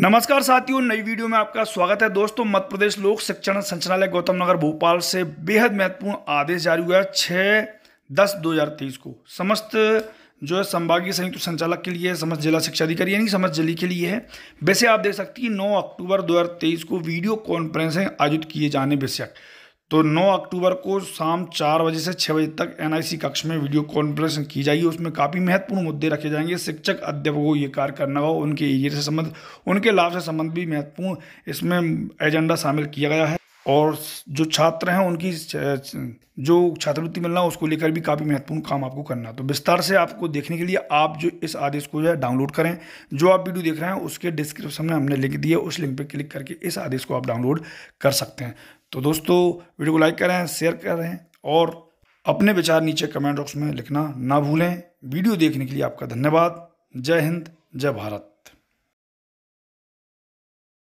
नमस्कार साथियों नई वीडियो में आपका स्वागत है दोस्तों मध्य प्रदेश लोक शिक्षण संचालय गौतम नगर भोपाल से बेहद महत्वपूर्ण आदेश जारी हुआ है छः दस दो हज़ार तेईस को समस्त जो है संभागीय संयुक्त संचालक के लिए समस्त जिला शिक्षा अधिकारी यानी समस्त जिले के लिए है वैसे आप देख सकती हैं नौ अक्टूबर दो को वीडियो कॉन्फ्रेंसिंग आयोजित किए जाने बेशक तो 9 अक्टूबर को शाम चार बजे से छः बजे तक एनआईसी कक्ष में वीडियो कॉन्फ्रेंस की जाएगी उसमें काफ़ी महत्वपूर्ण मुद्दे रखे जाएंगे शिक्षक अध्यापकों को ये कार्य करना हो उनके एरिया से संबंध उनके लाभ से संबंध भी महत्वपूर्ण इसमें एजेंडा शामिल किया गया है और जो छात्र हैं उनकी जो छात्रवृत्ति मिलना उसको लेकर भी काफ़ी महत्वपूर्ण काम आपको करना तो विस्तार से आपको देखने के लिए आप जो इस आदेश को जो है डाउनलोड करें जो आप वीडियो देख रहे हैं उसके डिस्क्रिप्शन में हमने लिंक दिया उस लिंक पर क्लिक करके इस आदेश को आप डाउनलोड कर सकते हैं तो दोस्तों वीडियो को लाइक करें शेयर करें और अपने विचार नीचे कमेंट बॉक्स में लिखना ना भूलें वीडियो देखने के लिए आपका धन्यवाद जय हिंद जय भारत